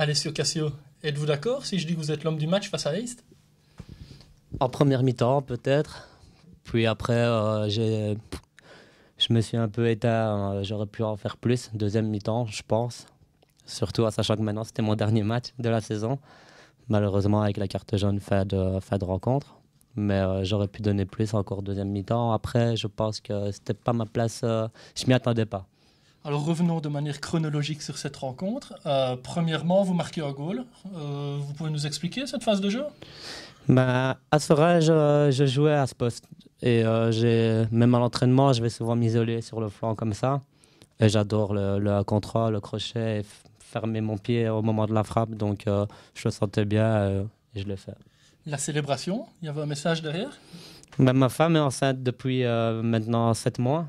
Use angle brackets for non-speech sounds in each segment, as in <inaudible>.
Alessio Cassio, êtes-vous d'accord si je dis que vous êtes l'homme du match face à l'Est En première mi-temps, peut-être. Puis après, euh, j'ai, je me suis un peu éteint. Euh, j'aurais pu en faire plus. Deuxième mi-temps, je pense. Surtout en sachant que maintenant, c'était mon dernier match de la saison. Malheureusement, avec la carte jaune, fin de, de rencontre. Mais euh, j'aurais pu donner plus encore deuxième mi-temps. Après, je pense que c'était pas ma place. je m'y attendais pas. Alors revenons de manière chronologique sur cette rencontre. Euh, premièrement, vous marquez un goal. Euh, vous pouvez nous expliquer cette phase de jeu bah, À ce rang, je, jouais à ce poste. Et euh, même à l'entraînement, je vais souvent m'isoler sur le flanc comme ça. Et j'adore le, le contrôle, le crochet, et fermer mon pied au moment de la frappe. Donc je le sentais bien et je l'ai fait. La célébration, il y avait un message derrière bah, Ma femme est enceinte depuis maintenant sept mois.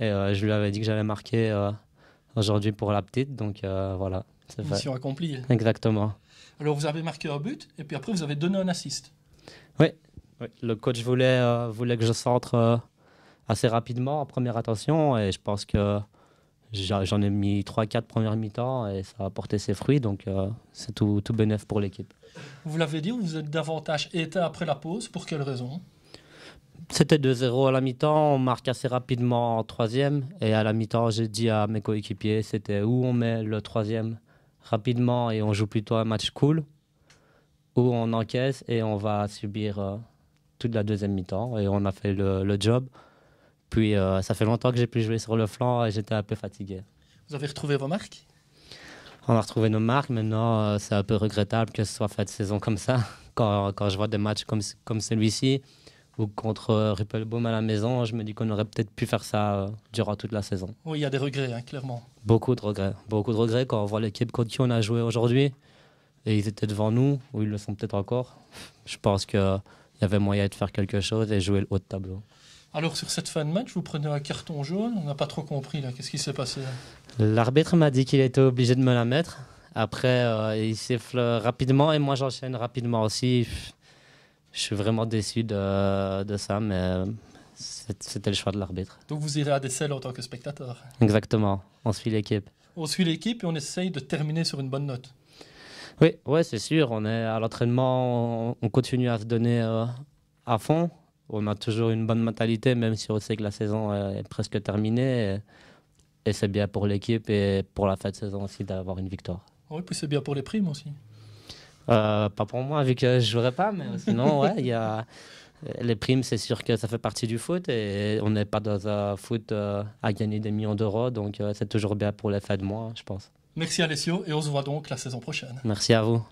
Et euh, je lui avais dit que j'avais marqué euh, aujourd'hui pour la petite. Donc euh, voilà. C'est Mission accomplie. Exactement. Alors vous avez marqué un but et puis après vous avez donné un assist. Oui, le coach voulait, voulait que je centre assez rapidement en première attention et je pense que j'en ai mis 3-4 premières mi-temps et ça a porté ses fruits donc c'est tout, tout pour l'équipe. Vous l'avez dit, vous êtes davantage été après la pause, pour quelle raison c'était 2-0 à la mi-temps, on marque assez rapidement en troisième. Et à la mi-temps, j'ai dit à mes coéquipiers, c'était où on met le troisième rapidement et on joue plutôt un match cool, où on encaisse et on va subir euh, toute la deuxième mi-temps. Et on a fait le, job. Puis euh, ça fait longtemps que j'ai plus joué sur le flanc et j'étais un peu fatigué. Vous avez retrouvé vos marques On a retrouvé nos marques. Maintenant, euh, c'est un peu regrettable que ce soit fait de saison comme ça. <laughs> Quand, quand je vois des matchs comme, comme celui-ci, ou contre euh, Rippelbaum à la maison, je me dis qu'on aurait peut-être pu faire ça euh, durant toute la saison. Oui, il y a des regrets, hein, clairement. Beaucoup de regrets. Beaucoup de regrets quand on voit l'équipe contre qui on a joué aujourd'hui. Et ils étaient devant nous, ou ils le sont peut-être encore. Je pense qu'il y avait moyen de faire quelque chose et jouer le haut de tableau. Alors sur cette fin de match, vous prenez un carton jaune. On n'a pas trop compris là. Qu'est-ce qui s'est passé hein L'arbitre m'a dit qu'il était obligé de me la mettre. Après, euh, il siffle rapidement et moi j'enchaîne rapidement aussi. Je suis vraiment déçu de, ça, mais c'était le choix de l'arbitre. Donc vous irez à Dessel en tant que spectateur. Exactement. On suit l'équipe. On suit l'équipe et on essaye de terminer sur une bonne note. Oui, ouais, c'est sûr. On est à l'entraînement, on continue à se donner euh, à fond. On a toujours une bonne mentalité, même si on sait que la saison est presque terminée. Et, et c'est bien pour l'équipe et pour la fin de saison aussi d'avoir une victoire. Oui, puis c'est bien pour les primes aussi. Euh, pas pour moi, vu que je jouerai pas, mais <laughs> sinon, ouais, il y a. Euh, les primes, c'est sûr que ça fait partie du foot et on n'est pas dans un foot euh, à gagner des millions d'euros, donc c'est toujours bien pour les fêtes de moi je pense. Merci Alessio et on se voit donc la saison prochaine. Merci à vous.